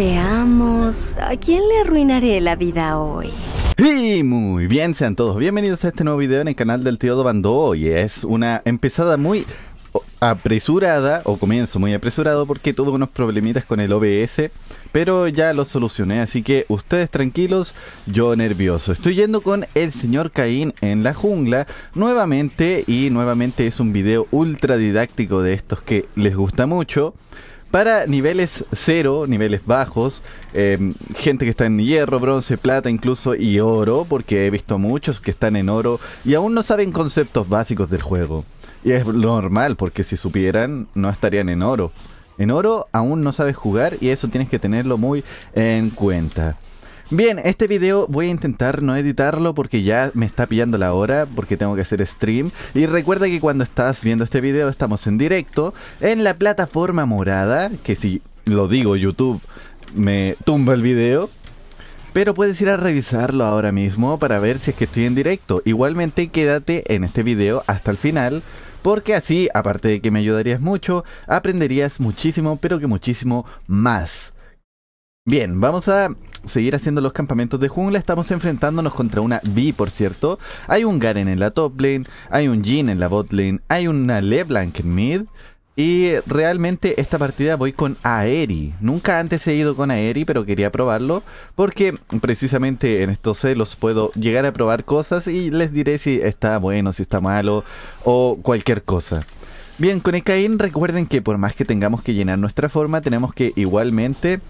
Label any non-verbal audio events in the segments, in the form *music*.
Veamos, ¿a quién le arruinaré la vida hoy? Y muy bien, sean todos bienvenidos a este nuevo video en el canal del tío Dobando. Hoy es una empezada muy apresurada o comienzo muy apresurado porque tuve unos problemitas con el OBS, pero ya lo solucioné, así que ustedes tranquilos, yo nervioso. Estoy yendo con el señor Caín en la jungla nuevamente y nuevamente es un video ultra didáctico de estos que les gusta mucho para niveles cero, niveles bajos, em, gente que está en hierro, bronce, plata incluso y oro, porque he visto muchos que están en oro y aún no saben conceptos básicos del juego. Y es normal, porque si supieran, no estarían en oro. En oro aún no sabes jugar y eso tienes que tenerlo muy en cuenta. Bien, este video voy a intentar no editarlo porque ya me está pillando la hora, porque tengo que hacer stream. Y recuerda que cuando estás viendo este video estamos en directo en la plataforma morada, que si lo digo YouTube me tumba el video. Pero puedes ir a revisarlo ahora mismo para ver si es que estoy en directo. Igualmente quédate en este video hasta el final porque así, aparte de que me ayudarías mucho, aprenderías muchísimo, pero que muchísimo más. Bien, vamos a seguir haciendo los campamentos de jungla. Estamos enfrentándonos contra una B, por cierto. Hay un Garen en la top lane, hay un Jin en la bot lane, hay una LeBlanc en mid. Y realmente esta partida voy con Aeri. Nunca antes he ido con Aeri, pero quería probarlo. Porque precisamente en estos celos puedo llegar a probar cosas y les diré si está bueno, si está malo o cualquier cosa. Bien, con Ekain recuerden que por más que tengamos que llenar nuestra forma, tenemos que igualmente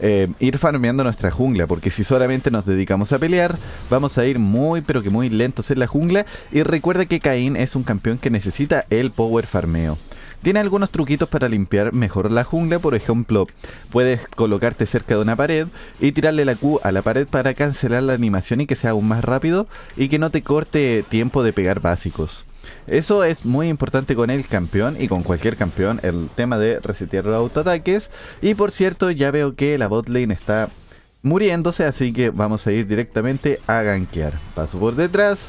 eh, ir farmeando nuestra jungla, porque si solamente nos dedicamos a pelear, vamos a ir muy pero que muy lentos en la jungla. Y recuerda que Caín es un campeón que necesita el power farmeo. Tiene algunos truquitos para limpiar mejor la jungla, por ejemplo, puedes colocarte cerca de una pared y tirarle la Q a la pared para cancelar la animación y que sea aún más rápido y que no te corte tiempo de pegar básicos. Eso es muy importante con el campeón y con cualquier campeón, el tema de resetear los autoataques. Y por cierto, ya veo que la botlane está muriéndose, así que vamos a ir directamente a gankear. Paso por detrás,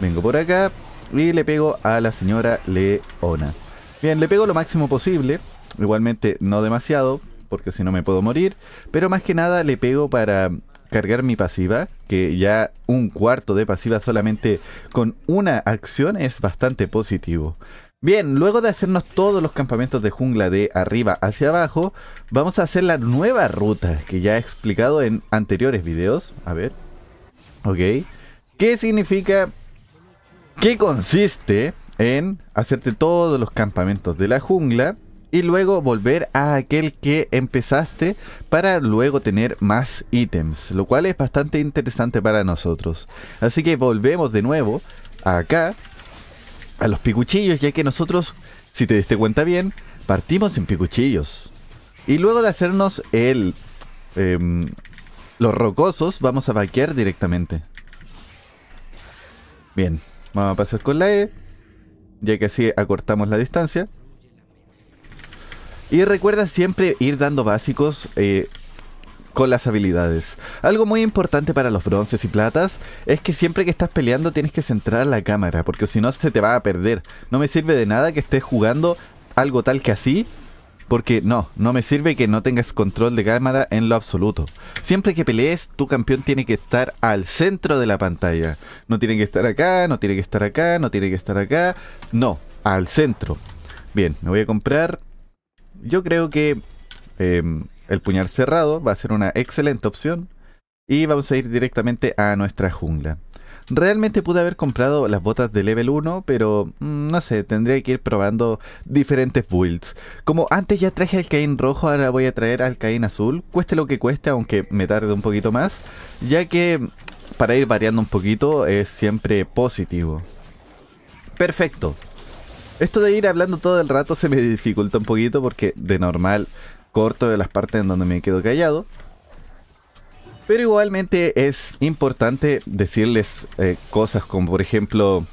vengo por acá y le pego a la señora Leona. Bien, le pego lo máximo posible, igualmente no demasiado, porque si no me puedo morir, pero más que nada le pego para cargar mi pasiva, que ya un cuarto de pasiva solamente con una acción es bastante positivo. Bien, luego de hacernos todos los campamentos de jungla de arriba hacia abajo, vamos a hacer la nueva ruta que ya he explicado en anteriores videos. A ver. Ok. ¿Qué significa? ¿Qué consiste en hacerte todos los campamentos de la jungla? y luego volver a aquel que empezaste para luego tener más ítems, lo cual es bastante interesante para nosotros. Así que volvemos de nuevo acá a los picuchillos, ya que nosotros, si te diste cuenta bien, partimos en picuchillos. Y luego de hacernos el... Em, los rocosos, vamos a vaquear directamente. Bien, vamos a pasar con la E, ya que así acortamos la distancia. Y recuerda siempre ir dando básicos eh, con las habilidades. Algo muy importante para los bronces y platas es que siempre que estás peleando tienes que centrar la cámara, porque si no se te va a perder. No me sirve de nada que estés jugando algo tal que así, porque no, no me sirve que no tengas control de cámara en lo absoluto. Siempre que pelees, tu campeón tiene que estar al centro de la pantalla. No tiene que estar acá, no tiene que estar acá, no tiene que estar acá. No, al centro. Bien, me voy a comprar yo creo que em, el puñal cerrado va a ser una excelente opción. Y vamos a ir directamente a nuestra jungla. Realmente pude haber comprado las botas de level 1, pero mm, no sé, tendría que ir probando diferentes builds. Como antes ya traje al caín rojo, ahora voy a traer al azul, cueste lo que cueste, aunque me tarde un poquito más, ya que para ir variando un poquito es siempre positivo. Perfecto, esto de ir hablando todo el rato se me dificulta un poquito porque de normal corto de las partes en donde me quedo callado. Pero igualmente es importante decirles eh, cosas como por ejemplo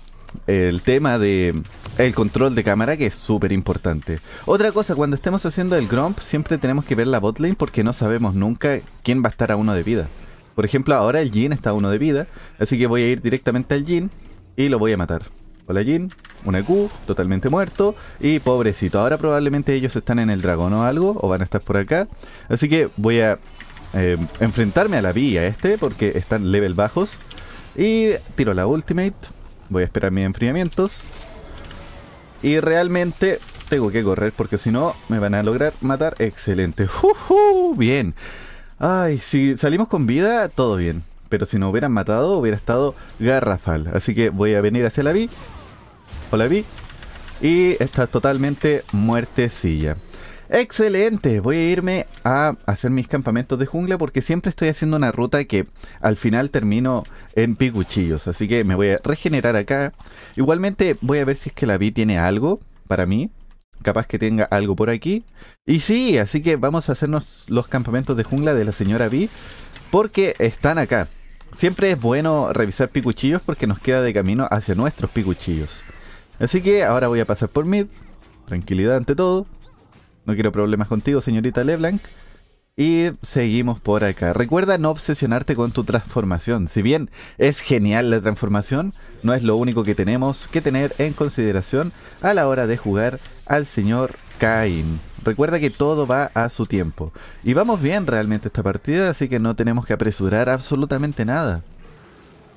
el tema de el control de cámara que es súper importante. Otra cosa, cuando estemos haciendo el grump siempre tenemos que ver la botlane porque no sabemos nunca quién va a estar a uno de vida. Por ejemplo, ahora el Jin está a uno de vida, así que voy a ir directamente al Jin y lo voy a matar. Hola Jin, una e Q, totalmente muerto. Y pobrecito, ahora probablemente ellos están en el dragón o algo, o van a estar por acá. Así que voy a eh, enfrentarme a la Vía este, porque están level bajos. Y tiro la ultimate. Voy a esperar mis enfriamientos. Y realmente tengo que correr porque si no me van a lograr matar. Excelente. Uh bien. Ay, si salimos con vida, todo bien. Pero si nos hubieran matado, hubiera estado garrafal. Así que voy a venir hacia la vi Hola la vi. Y está totalmente muertecilla. Excelente, voy a irme a hacer mis campamentos de jungla porque siempre estoy haciendo una ruta que al final termino en picuchillos, así que me voy a regenerar acá. Igualmente voy a ver si es que la vi tiene algo para mí, capaz que tenga algo por aquí. Y sí, así que vamos a hacernos los campamentos de jungla de la señora Vi porque están acá. Siempre es bueno revisar picuchillos porque nos queda de camino hacia nuestros picuchillos. Así que ahora voy a pasar por mid. Tranquilidad ante todo. No quiero problemas contigo, señorita LeBlanc. Y seguimos por acá. Recuerda no obsesionarte con tu transformación. Si bien es genial la transformación, no es lo único que tenemos que tener en consideración a la hora de jugar al señor Cain. Recuerda que todo va a su tiempo. Y vamos bien realmente esta partida, así que no tenemos que apresurar absolutamente nada.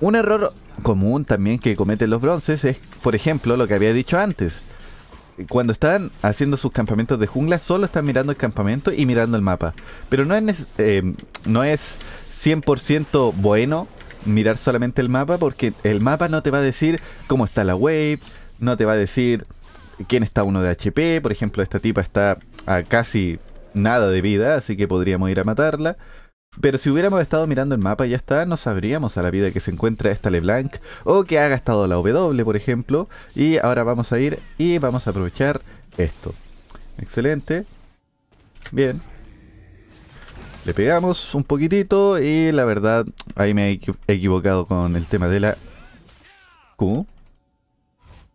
Un error común también que cometen los bronces es, por ejemplo, lo que había dicho antes. Cuando están haciendo sus campamentos de jungla, solo están mirando el campamento y mirando el mapa. Pero no es, eh, no es 100% bueno mirar solamente el mapa porque el mapa no te va a decir cómo está la wave, no te va a decir quién está uno de HP. Por ejemplo, esta tipa está a casi nada de vida, así que podríamos ir a matarla. Pero si hubiéramos estado mirando el mapa y ya está, no sabríamos a la vida que se encuentra esta LeBlanc o que ha gastado la W, por ejemplo. Y ahora vamos a ir y vamos a aprovechar esto. Excelente. Bien. Le pegamos un poquitito y la verdad ahí me he equivocado con el tema de la Q.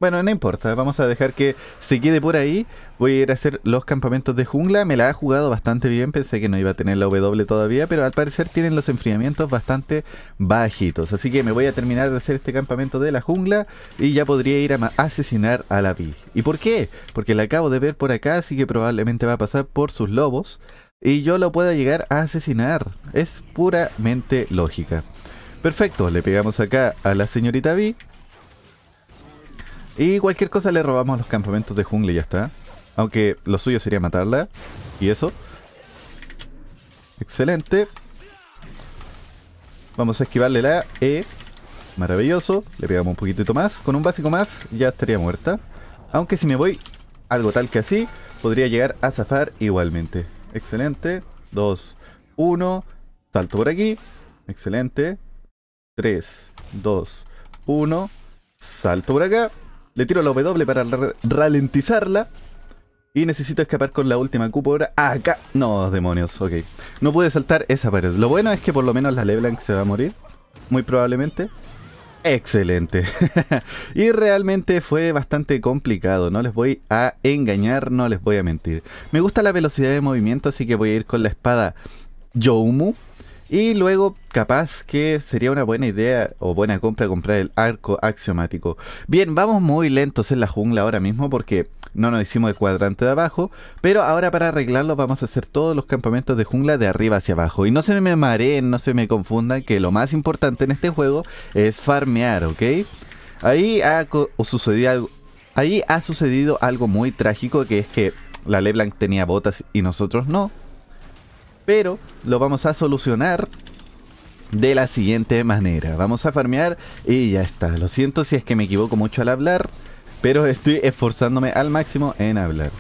Bueno, no importa, vamos a dejar que se quede por ahí. Voy a ir a hacer los campamentos de jungla. Me la ha jugado bastante bien, pensé que no iba a tener la W todavía, pero al parecer tienen los enfriamientos bastante bajitos. Así que me voy a terminar de hacer este campamento de la jungla y ya podría ir a asesinar a la Vi ¿Y por qué? Porque la acabo de ver por acá, así que probablemente va a pasar por sus lobos y yo lo pueda llegar a asesinar. Es puramente lógica. Perfecto, le pegamos acá a la señorita Vi y cualquier cosa le robamos a los campamentos de jungla y ya está. Aunque lo suyo sería matarla. Y eso. Excelente. Vamos a esquivarle la E. Maravilloso. Le pegamos un poquitito más. Con un básico más ya estaría muerta. Aunque si me voy algo tal que así, podría llegar a zafar igualmente. Excelente. Dos, uno, Salto por aquí. Excelente. Tres, dos, 1. Salto por acá. Le tiro la W para ralentizarla. Y necesito escapar con la última cúpula. Ah, acá. No, demonios. Ok. No pude saltar esa pared. Lo bueno es que por lo menos la Leblanc se va a morir. Muy probablemente. Excelente. *laughs* y realmente fue bastante complicado. No les voy a engañar, no les voy a mentir. Me gusta la velocidad de movimiento, así que voy a ir con la espada Yomu. Y luego, capaz que sería una buena idea o buena compra comprar el arco axiomático. Bien, vamos muy lentos en la jungla ahora mismo porque no nos hicimos el cuadrante de abajo. Pero ahora para arreglarlo vamos a hacer todos los campamentos de jungla de arriba hacia abajo. Y no se me mareen, no se me confundan que lo más importante en este juego es farmear, ¿ok? Ahí ha, sucedido algo, ahí ha sucedido algo muy trágico que es que la LeBlanc tenía botas y nosotros no pero lo vamos a solucionar de la siguiente manera. Vamos a farmear y ya está. Lo siento si es que me equivoco mucho al hablar, pero estoy esforzándome al máximo en hablar.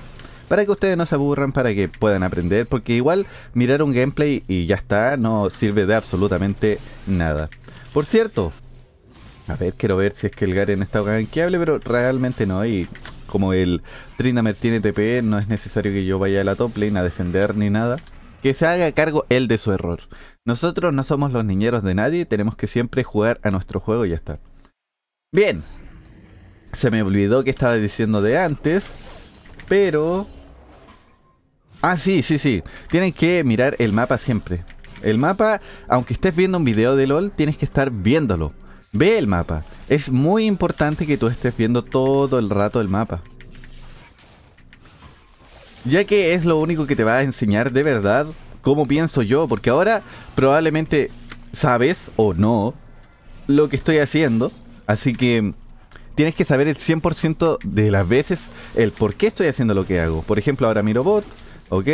Para que ustedes no se aburran, para que puedan aprender, porque igual mirar un gameplay y ya está, no sirve de absolutamente nada. Por cierto, a ver, quiero ver si es que el Garen está ganqueable, pero realmente no. Y como el Trindamer tiene TP, no es necesario que yo vaya a la top lane a defender ni nada que se haga cargo él de su error. Nosotros no somos los niñeros de nadie, tenemos que siempre jugar a nuestro juego y ya está. Bien. Se me olvidó que estaba diciendo de antes, pero... Ah, sí, sí, sí. Tienen que mirar el mapa siempre. El mapa, aunque estés viendo un video de LOL, tienes que estar viéndolo. Ve el mapa. Es muy importante que tú estés viendo todo el rato el mapa ya que es lo único que te va a enseñar de verdad cómo pienso yo, porque ahora probablemente sabes o no lo que estoy haciendo, así que tienes que saber el 100% de las veces el por qué estoy haciendo lo que hago. Por ejemplo, ahora miro bot, ok,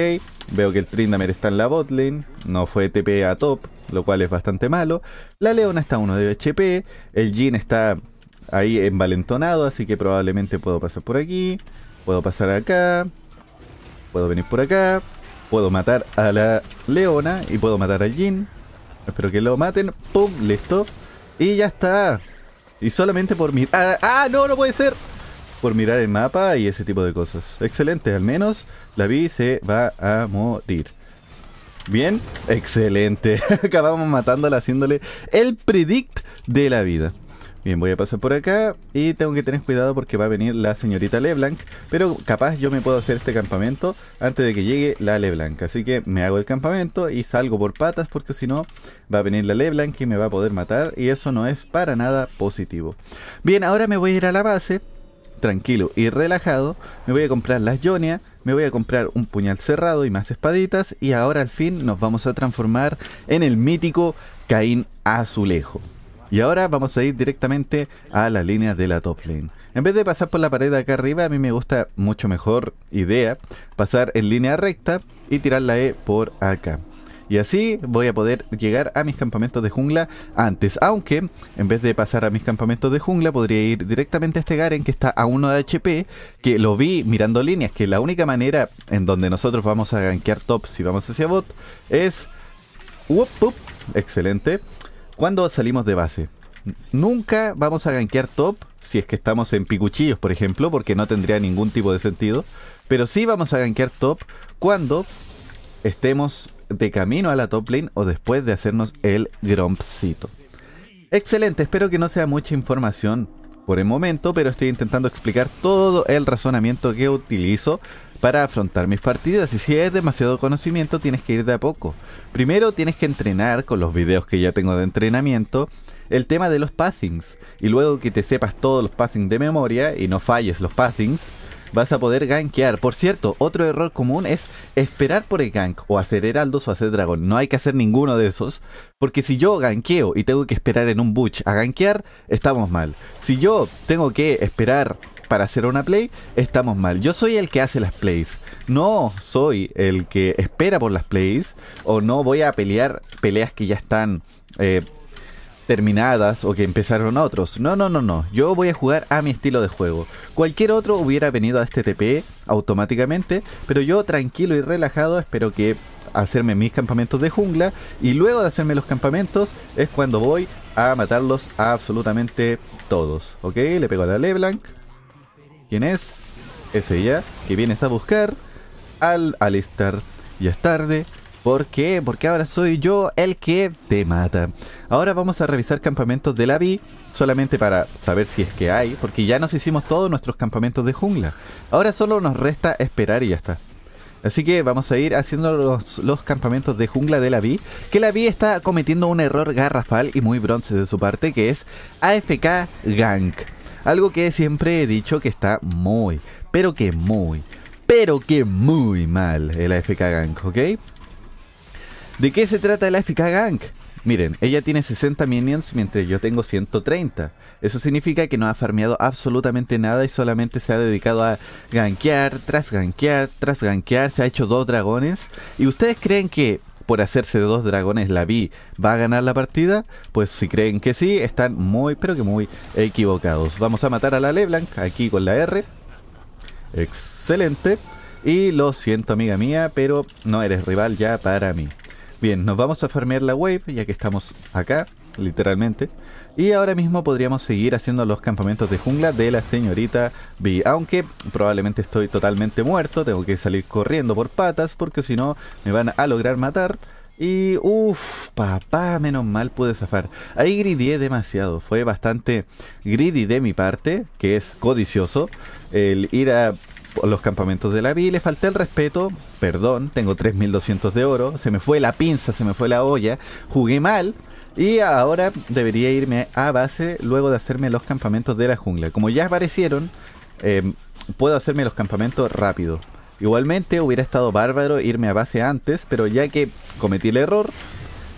veo que el Trindamer está en la botlane, no fue TP a top, lo cual es bastante malo. La Leona está a 1 de HP, el Jin está ahí envalentonado, así que probablemente puedo pasar por aquí, puedo pasar acá, Puedo venir por acá. Puedo matar a la leona y puedo matar a Jin. Espero que lo maten. ¡Pum! Listo. Y ya está. Y solamente por mirar... Ah, ¡Ah! ¡No! ¡No puede ser! Por mirar el mapa y ese tipo de cosas. Excelente. Al menos la Vi se va a morir. Bien. Excelente. *laughs* Acabamos matándola haciéndole el predict de la vida. Bien, voy a pasar por acá y tengo que tener cuidado porque va a venir la señorita Leblanc, pero capaz yo me puedo hacer este campamento antes de que llegue la Leblanc. Así que me hago el campamento y salgo por patas porque si no va a venir la Leblanc y me va a poder matar y eso no es para nada positivo. Bien, ahora me voy a ir a la base, tranquilo y relajado, me voy a comprar las Jonia, me voy a comprar un puñal cerrado y más espaditas y ahora al fin nos vamos a transformar en el mítico Caín Azulejo. Y ahora vamos a ir directamente a la línea de la top lane. En vez de pasar por la pared de acá arriba, a mí me gusta mucho mejor idea pasar en línea recta y tirar la E por acá. Y así voy a poder llegar a mis campamentos de jungla antes. Aunque en vez de pasar a mis campamentos de jungla podría ir directamente a este Garen que está a 1 de HP. Que lo vi mirando líneas. Que la única manera en donde nosotros vamos a gankear tops si vamos hacia bot es... Uop, excelente. ¿Cuándo salimos de base? Nunca vamos a gankear top si es que estamos en picuchillos, por ejemplo, porque no tendría ningún tipo de sentido. Pero sí vamos a gankear top cuando estemos de camino a la top lane o después de hacernos el grompcito. Excelente, espero que no sea mucha información por el momento, pero estoy intentando explicar todo el razonamiento que utilizo para afrontar mis partidas. Y si es demasiado conocimiento, tienes que ir de a poco. Primero tienes que entrenar con los videos que ya tengo de entrenamiento el tema de los passings. Y luego que te sepas todos los passings de memoria y no falles los passings, vas a poder gankear. Por cierto, otro error común es esperar por el gank o hacer heraldos o hacer dragón. No hay que hacer ninguno de esos, porque si yo gankeo y tengo que esperar en un butch a gankear, estamos mal. Si yo tengo que esperar para hacer una play, estamos mal. Yo soy el que hace las plays. No soy el que espera por las plays. O no voy a pelear peleas que ya están eh, terminadas o que empezaron otros. No, no, no, no. Yo voy a jugar a mi estilo de juego. Cualquier otro hubiera venido a este TP automáticamente. Pero yo tranquilo y relajado espero que hacerme mis campamentos de jungla y luego de hacerme los campamentos es cuando voy a matarlos absolutamente todos. ¿Ok? Le pego a la LeBlanc. ¿Quién es? Es ella que vienes a buscar al Alistar. Ya es tarde. ¿Por qué? Porque ahora soy yo el que te mata. Ahora vamos a revisar campamentos de la B solamente para saber si es que hay, porque ya nos hicimos todos nuestros campamentos de jungla. Ahora solo nos resta esperar y ya está. Así que vamos a ir haciendo los, los campamentos de jungla de la B, que la B está cometiendo un error garrafal y muy bronce de su parte, que es AFK Gank. Algo que siempre he dicho que está muy, pero que muy, pero que muy mal el AFK Gank, ¿ok? ¿De qué se trata el AFK Gank? Miren, ella tiene 60 minions mientras yo tengo 130. Eso significa que no ha farmeado absolutamente nada y solamente se ha dedicado a gankear, tras gankear, tras gankear. Se ha hecho dos dragones. ¿Y ustedes creen que por hacerse de dos dragones la vi va a ganar la partida, pues si creen que sí, están muy, pero que muy equivocados. Vamos a matar a la Leblanc aquí con la R. Excelente. Y lo siento, amiga mía, pero no eres rival ya para mí. Bien, nos vamos a farmear la wave, ya que estamos acá, literalmente. Y ahora mismo podríamos seguir haciendo los campamentos de jungla de la señorita Vi, Aunque probablemente estoy totalmente muerto, tengo que salir corriendo por patas porque si no me van a lograr matar. Y uff, papá, menos mal pude zafar. Ahí gridié demasiado, fue bastante greedy de mi parte, que es codicioso, el ir a los campamentos de la vi, le falté el respeto, perdón, tengo 3200 de oro, se me fue la pinza, se me fue la olla, jugué mal, y ahora debería irme a base luego de hacerme los campamentos de la jungla. Como ya aparecieron, em, puedo hacerme los campamentos rápido. Igualmente hubiera estado bárbaro irme a base antes, pero ya que cometí el error,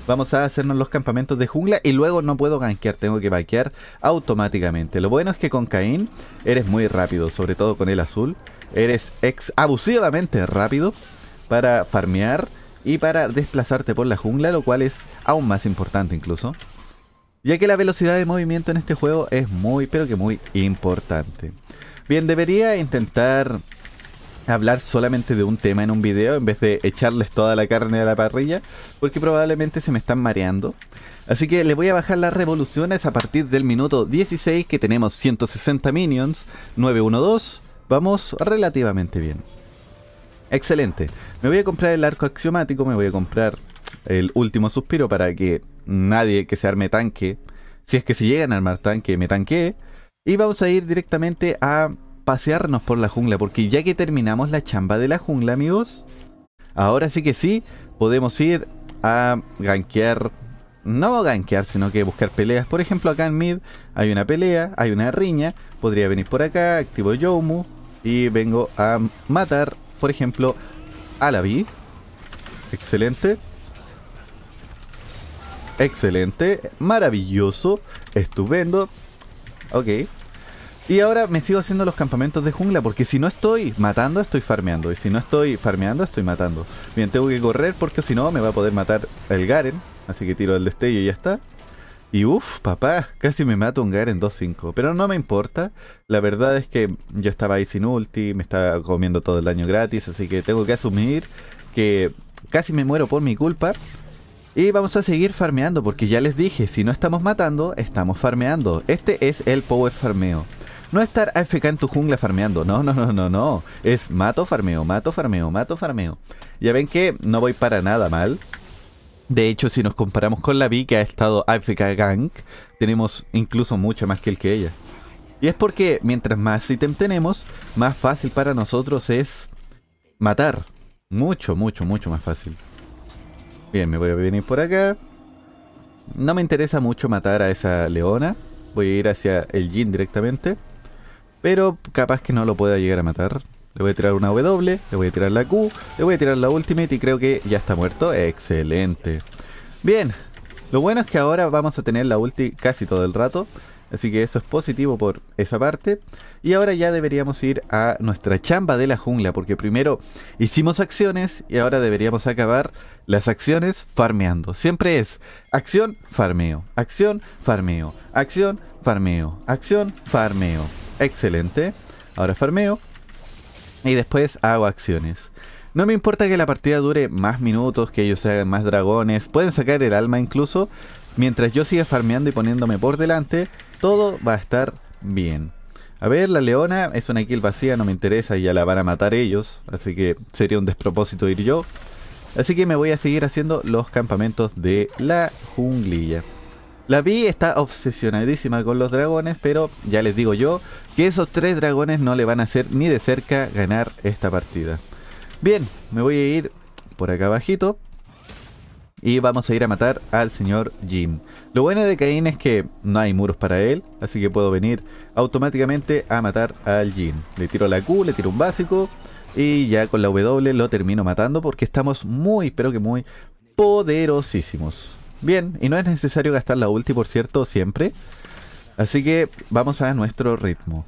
vamos a hacernos los campamentos de jungla y luego no puedo gankear, tengo que vaquear automáticamente. Lo bueno es que con Caín eres muy rápido, sobre todo con el azul. Eres ex abusivamente rápido para farmear y para desplazarte por la jungla, lo cual es aún más importante incluso. Ya que la velocidad de movimiento en este juego es muy, pero que muy importante. Bien, debería intentar hablar solamente de un tema en un video en vez de echarles toda la carne a la parrilla, porque probablemente se me están mareando. Así que le voy a bajar las revoluciones a partir del minuto 16 que tenemos 160 minions, 912, vamos relativamente bien. Excelente. Me voy a comprar el arco axiomático, me voy a comprar el último suspiro para que nadie que se arme tanque, si es que se llegan a armar tanque, me tanque. Y vamos a ir directamente a pasearnos por la jungla, porque ya que terminamos la chamba de la jungla, amigos, ahora sí que sí, podemos ir a ganquear. no ganquear, sino que buscar peleas. Por ejemplo, acá en mid hay una pelea, hay una riña, podría venir por acá, activo Yomu y vengo a matar por ejemplo, Alabi. Excelente. Excelente. Maravilloso. Estupendo. Ok. Y ahora me sigo haciendo los campamentos de jungla porque si no estoy matando, estoy farmeando. Y si no estoy farmeando, estoy matando. Bien, tengo que correr porque si no me va a poder matar el Garen. Así que tiro el destello y ya está. Y uff, papá, casi me mato un Gar en 2-5. Pero no me importa. La verdad es que yo estaba ahí sin ulti, me estaba comiendo todo el daño gratis. Así que tengo que asumir que casi me muero por mi culpa. Y vamos a seguir farmeando, porque ya les dije, si no estamos matando, estamos farmeando. Este es el power farmeo. No estar AFK en tu jungla farmeando. No, no, no, no, no. Es mato, farmeo, mato, farmeo, mato, farmeo. Ya ven que no voy para nada mal. De hecho, si nos comparamos con la V que ha estado Africa Gang, tenemos incluso mucho más que el que ella. Y es porque mientras más ítem tenemos, más fácil para nosotros es matar. Mucho, mucho, mucho más fácil. Bien, me voy a venir por acá. No me interesa mucho matar a esa leona. Voy a ir hacia el Jin directamente. Pero capaz que no lo pueda llegar a matar. Le voy a tirar una W, le voy a tirar la Q, le voy a tirar la Ultimate y creo que ya está muerto. Excelente. Bien, lo bueno es que ahora vamos a tener la ulti casi todo el rato. Así que eso es positivo por esa parte. Y ahora ya deberíamos ir a nuestra chamba de la jungla. Porque primero hicimos acciones y ahora deberíamos acabar las acciones farmeando. Siempre es acción, farmeo. Acción, farmeo. Acción, farmeo. Acción, farmeo. Excelente. Ahora farmeo. Y después hago acciones. No me importa que la partida dure más minutos, que ellos hagan más dragones, pueden sacar el alma incluso. Mientras yo siga farmeando y poniéndome por delante, todo va a estar bien. A ver, la leona es una kill vacía, no me interesa, y ya la van a matar ellos, así que sería un despropósito ir yo. Así que me voy a seguir haciendo los campamentos de la junglilla. La Vi está obsesionadísima con los dragones, pero ya les digo yo que esos tres dragones no le van a hacer ni de cerca ganar esta partida. Bien, me voy a ir por acá abajito y vamos a ir a matar al señor Jin. Lo bueno de Caín es que no hay muros para él, así que puedo venir automáticamente a matar al Jin. Le tiro la Q, le tiro un básico y ya con la W lo termino matando porque estamos muy pero que muy poderosísimos. Bien, y no es necesario gastar la ulti, por cierto, siempre. Así que vamos a nuestro ritmo.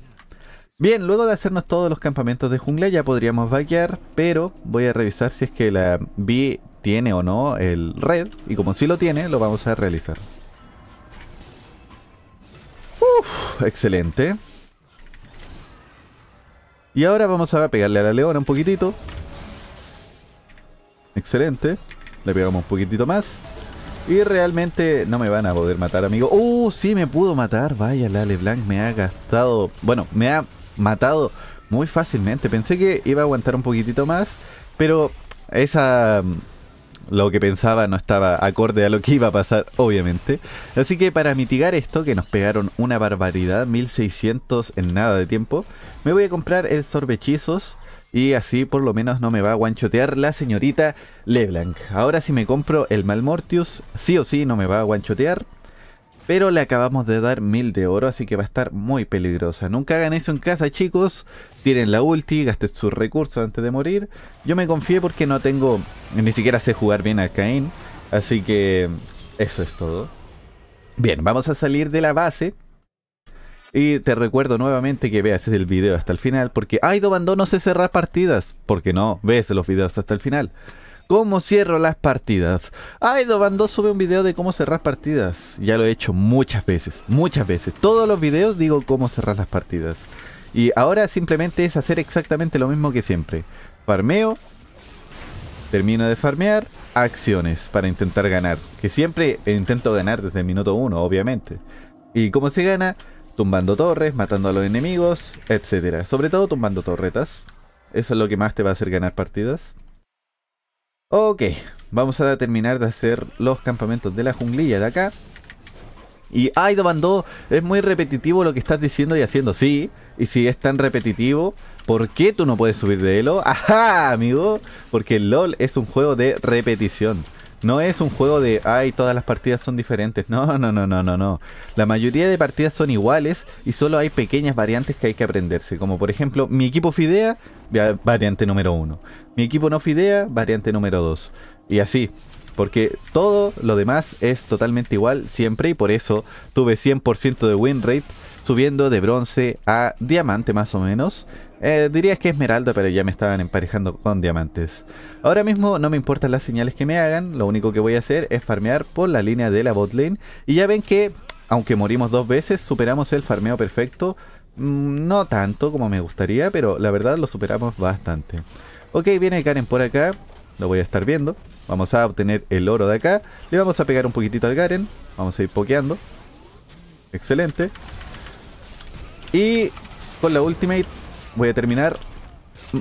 Bien, luego de hacernos todos los campamentos de jungla ya podríamos vaquear, pero voy a revisar si es que la B tiene o no el red, y como sí lo tiene, lo vamos a realizar. Uf, excelente. Y ahora vamos a pegarle a la leona un poquitito. Excelente. Le pegamos un poquitito más. Y realmente no me van a poder matar, amigo. ¡Uh! Sí, me pudo matar. Vaya, la Leblanc me ha gastado... Bueno, me ha matado muy fácilmente. Pensé que iba a aguantar un poquitito más, pero esa... Mm, lo que pensaba no estaba acorde a lo que iba a pasar, obviamente. Así que para mitigar esto, que nos pegaron una barbaridad, 1600 en nada de tiempo, me voy a comprar el sorbechizos y así por lo menos no me va a guanchotear la señorita Leblanc. Ahora si me compro el Malmortius, sí o sí no me va a guanchotear. Pero le acabamos de dar 1000 de oro, así que va a estar muy peligrosa. Nunca hagan eso en casa, chicos. Tienen la ulti, gasten sus recursos antes de morir. Yo me confié porque no tengo... Ni siquiera sé jugar bien al Cain. Así que... Eso es todo. Bien, vamos a salir de la base. Y te recuerdo nuevamente que veas el video hasta el final, porque Aido Bandó no se cerrar partidas, porque no, ves los videos hasta el final. ¿Cómo cierro las partidas? Aido Bandó sube un video de cómo cerrar partidas. Ya lo he hecho muchas veces, muchas veces. Todos los videos digo cómo cerrar las partidas. Y ahora simplemente es hacer exactamente lo mismo que siempre. Farmeo, termino de farmear, acciones para intentar ganar. Que siempre intento ganar desde el minuto uno, obviamente. ¿Y cómo se gana? tumbando torres, matando a los enemigos, etcétera. Sobre todo tumbando torretas. Eso es lo que más te va a hacer ganar partidas. Ok, vamos a terminar de hacer los campamentos de la junglilla de acá. Y ¡ay, Domando! es muy repetitivo lo que estás diciendo y haciendo. Sí, y si es tan repetitivo, ¿por qué tú no puedes subir de elo? *laughs* Ajá, amigo, porque LOL es un juego de repetición. No es un juego de, ay, todas las partidas son diferentes. *laughs* No, no, no, no, no, no. La mayoría de partidas son iguales y solo hay pequeñas variantes que hay que aprenderse. Como por ejemplo, mi equipo fidea, variante número uno. Mi equipo no fidea, variante número dos. Y así. Porque todo lo demás es totalmente igual siempre y por eso tuve 100% de win rate subiendo de bronce a diamante más o menos eh, dirías que esmeralda, pero ya me estaban emparejando con diamantes. Ahora mismo no me importan las señales que me hagan, lo único que voy a hacer es farmear por la línea de la botlane. Y ya ven que, aunque morimos dos veces, superamos el farmeo perfecto. Mm, no tanto como me gustaría, pero la verdad lo superamos bastante. Ok, viene Karen por acá, lo voy a estar viendo. Vamos a obtener el oro de acá. Le vamos a pegar un poquitito al Garen. Vamos a ir pokeando. Excelente. Y con la ultimate voy a terminar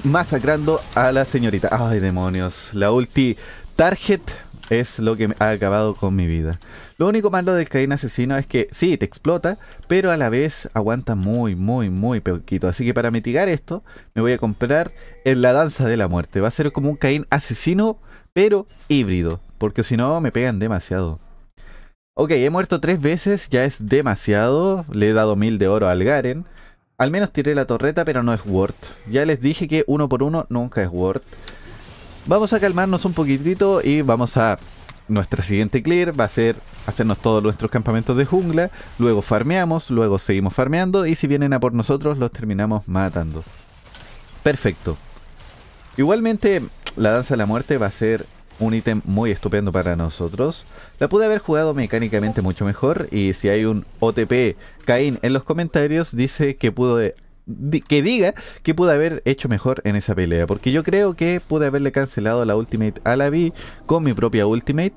masacrando a la señorita. Ay, demonios. La ulti target es lo que ha acabado con mi vida. Lo único malo del Caín asesino es que sí, te explota, pero a la vez aguanta muy, muy, muy poquito. Así que para mitigar esto, me voy a comprar en la danza de la muerte. Va a ser como un caín asesino, pero híbrido. Porque si no, me pegan demasiado. Ok, he muerto tres veces, ya es demasiado. Le he dado mil de oro al Garen. Al menos tiré la torreta, pero no es worth Ya les dije que uno por uno nunca es worth Vamos a calmarnos un poquitito y vamos a... Nuestra siguiente clear va a ser hacernos todos nuestros campamentos de jungla, luego farmeamos, luego seguimos farmeando y si vienen a por nosotros los terminamos matando. Perfecto. Igualmente la danza de la muerte va a ser un ítem muy estupendo para nosotros. La pude haber jugado mecánicamente mucho mejor y si hay un OTP Caín en los comentarios dice que pudo que diga que pude haber hecho mejor en esa pelea, porque yo creo que pude haberle cancelado la ultimate a la B con mi propia ultimate,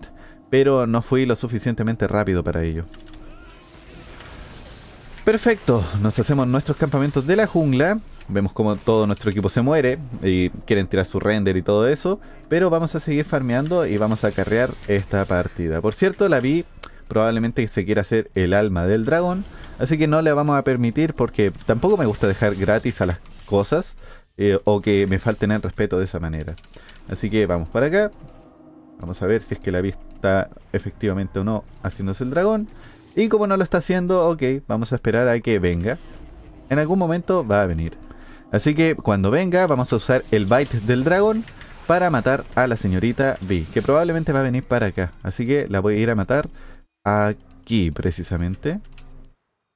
pero no fui lo suficientemente rápido para ello. Perfecto, nos hacemos nuestros campamentos de la jungla Vemos como todo nuestro equipo se muere y quieren tirar su render y todo eso. Pero vamos a seguir farmeando y vamos a carrear esta partida. Por cierto, la vi probablemente se quiera hacer el alma del dragón. Así que no le vamos a permitir porque tampoco me gusta dejar gratis a las cosas. Eh, o que me falten el respeto de esa manera. Así que vamos para acá. Vamos a ver si es que la vi está efectivamente o no haciéndose el dragón. Y como no lo está haciendo, ok, vamos a esperar a que venga. En algún momento va a venir. Así que cuando venga vamos a usar el Bite del dragón para matar a la señorita B, que probablemente va a venir para acá. Así que la voy a ir a matar aquí precisamente.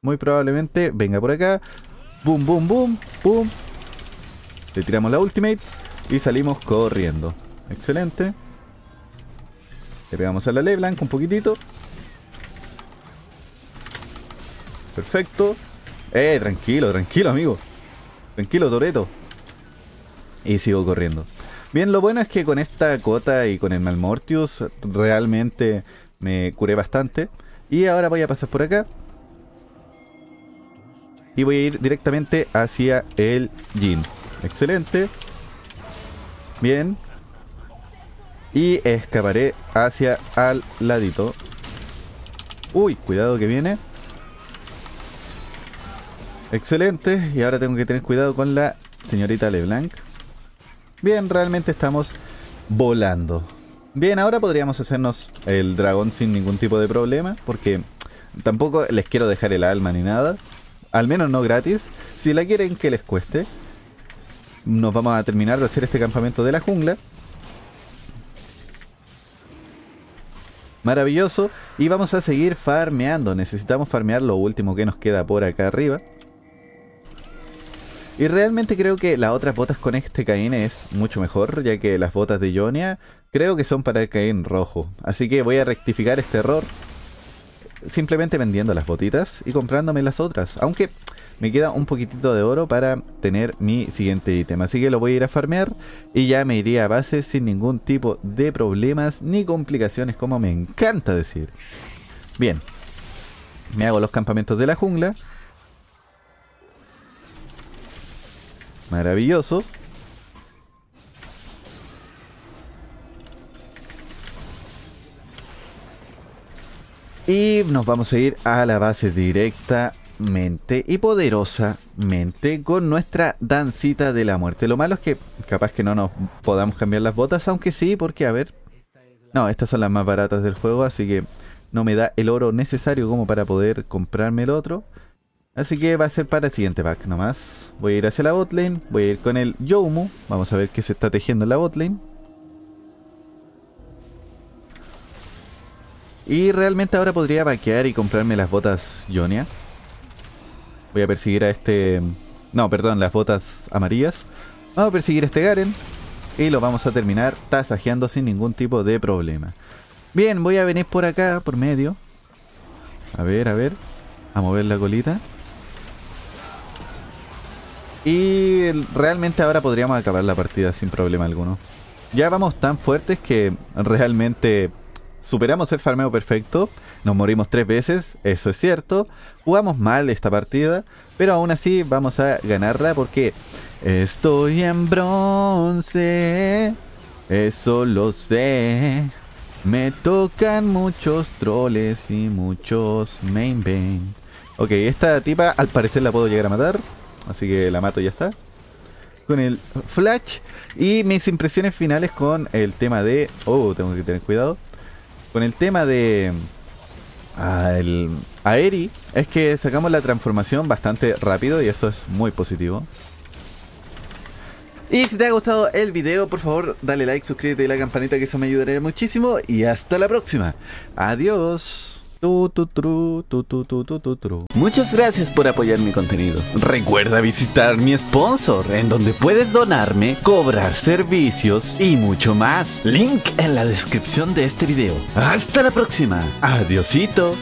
Muy probablemente venga por acá. Boom, boom, boom, boom. Le tiramos la ultimate y salimos corriendo. Excelente. Le pegamos a la Leblanc un poquitito. Perfecto. Eh, tranquilo, tranquilo, amigo. Tranquilo, Toreto. Y sigo corriendo. Bien, lo bueno es que con esta cota y con el Malmortius realmente me curé bastante. Y ahora voy a pasar por acá. Y voy a ir directamente hacia el Jin. Excelente. Bien. Y escaparé hacia al ladito. Uy, cuidado que viene. Excelente. Y ahora tengo que tener cuidado con la señorita LeBlanc. Bien, realmente estamos volando. Bien, ahora podríamos hacernos el dragón sin ningún tipo de problema, porque tampoco les quiero dejar el alma ni nada. Al menos no gratis. Si la quieren que les cueste. Nos vamos a terminar de hacer este campamento de la jungla. Maravilloso. Y vamos a seguir farmeando. Necesitamos farmear lo último que nos queda por acá arriba. Y realmente creo que las otras botas con este Caín es mucho mejor, ya que las botas de Jonia creo que son para el Caín rojo. Así que voy a rectificar este error simplemente vendiendo las botitas y comprándome las otras. Aunque me queda un poquitito de oro para tener mi siguiente ítem. Así que lo voy a ir a farmear y ya me iría a base sin ningún tipo de problemas ni complicaciones como me encanta decir. Bien, me hago los campamentos de la jungla. Maravilloso. Y nos vamos a ir a la base directamente y poderosamente con nuestra dancita de la muerte. Lo malo es que capaz que no nos podamos cambiar las botas, aunque sí, porque a ver... No, estas son las más baratas del juego, así que no me da el oro necesario como para poder comprarme el otro. Así que va a ser para el siguiente pack nomás. Voy a ir hacia la botlane. Voy a ir con el Yomu. Vamos a ver qué se está tejiendo en la botlane. Y realmente ahora podría vaquear y comprarme las botas Jonia. Voy a perseguir a este... No, perdón, las botas amarillas. Vamos a perseguir a este Garen. Y lo vamos a terminar tasajeando sin ningún tipo de problema. Bien, voy a venir por acá, por medio. A ver, a ver. A mover la colita. Y realmente ahora podríamos acabar la partida sin problema alguno. Ya vamos tan fuertes que realmente superamos el farmeo perfecto. Nos morimos tres veces, eso es cierto. Jugamos mal esta partida, pero aún así vamos a ganarla porque estoy en bronce. Eso lo sé. Me tocan muchos troles y muchos main Ok, esta tipa al parecer la puedo llegar a matar. Así que la mato y ya está. Con el flash. Y mis impresiones finales con el tema de... Oh, tengo que tener cuidado. Con el tema de... A, ah, el, Eri es que sacamos la transformación bastante rápido y eso es muy positivo. Y si te ha gustado el video, por favor, dale like, suscríbete y la campanita que eso me ayudaría muchísimo. Y hasta la próxima. Adiós. Muchas gracias por apoyar mi contenido. Recuerda visitar mi sponsor, en donde puedes donarme, cobrar servicios y mucho más. Link en la descripción de este video. Hasta la próxima. Adiosito.